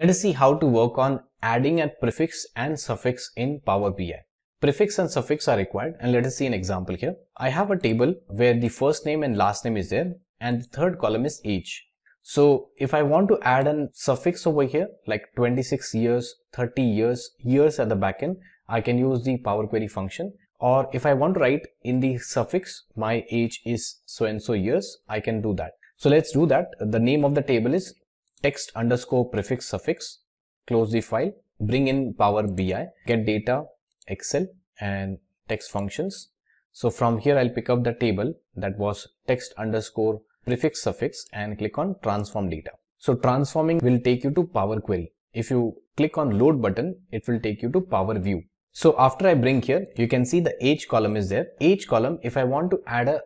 Let us see how to work on adding a prefix and suffix in Power BI. Prefix and suffix are required and let us see an example here. I have a table where the first name and last name is there and the third column is age. So if I want to add a suffix over here like 26 years, 30 years, years at the backend, I can use the Power Query function or if I want to write in the suffix my age is so and so years I can do that. So let's do that. The name of the table is text underscore prefix suffix, close the file, bring in Power BI, get data, Excel and text functions. So from here I'll pick up the table that was text underscore prefix suffix and click on transform data. So transforming will take you to Power Query. If you click on load button, it will take you to Power View. So after I bring here, you can see the age column is there. Age column, if I want to add a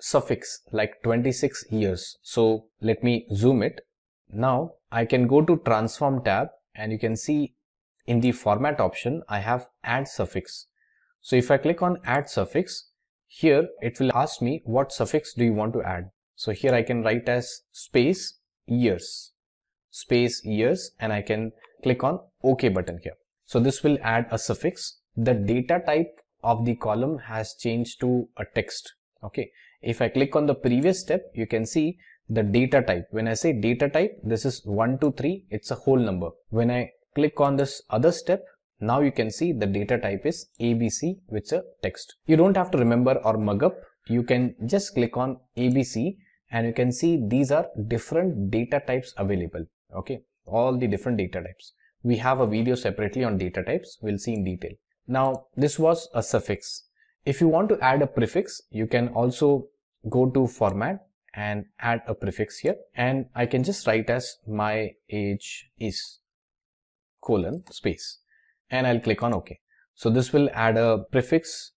suffix like 26 years. So let me zoom it. Now I can go to transform tab and you can see in the format option I have add suffix. So if I click on add suffix, here it will ask me what suffix do you want to add. So here I can write as space years, space years and I can click on OK button here. So this will add a suffix. The data type of the column has changed to a text. Okay. If I click on the previous step, you can see the data type. When I say data type, this is 1 2, 3, it's a whole number. When I click on this other step, now you can see the data type is ABC, which is a text. You don't have to remember or mug up. You can just click on ABC and you can see these are different data types available. Okay, all the different data types. We have a video separately on data types. We'll see in detail. Now, this was a suffix. If you want to add a prefix, you can also go to format and add a prefix here and I can just write as my age is colon space and I'll click on OK. So this will add a prefix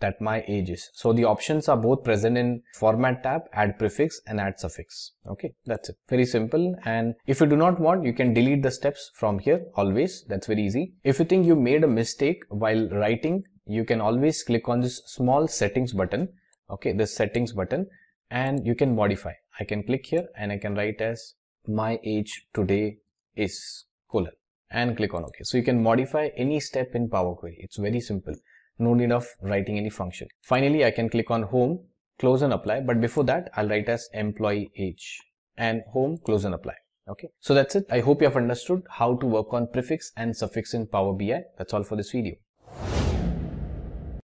that my age is. So the options are both present in format tab, add prefix and add suffix. Okay, that's it. Very simple. And if you do not want, you can delete the steps from here always. That's very easy. If you think you made a mistake while writing, you can always click on this small settings button. Okay, this settings button and you can modify. I can click here and I can write as my age today is colon and click on OK. So you can modify any step in Power Query. It's very simple. No need of writing any function. Finally, I can click on home, close and apply. But before that, I'll write as employee age and home, close and apply. Okay, so that's it. I hope you have understood how to work on prefix and suffix in Power BI. That's all for this video.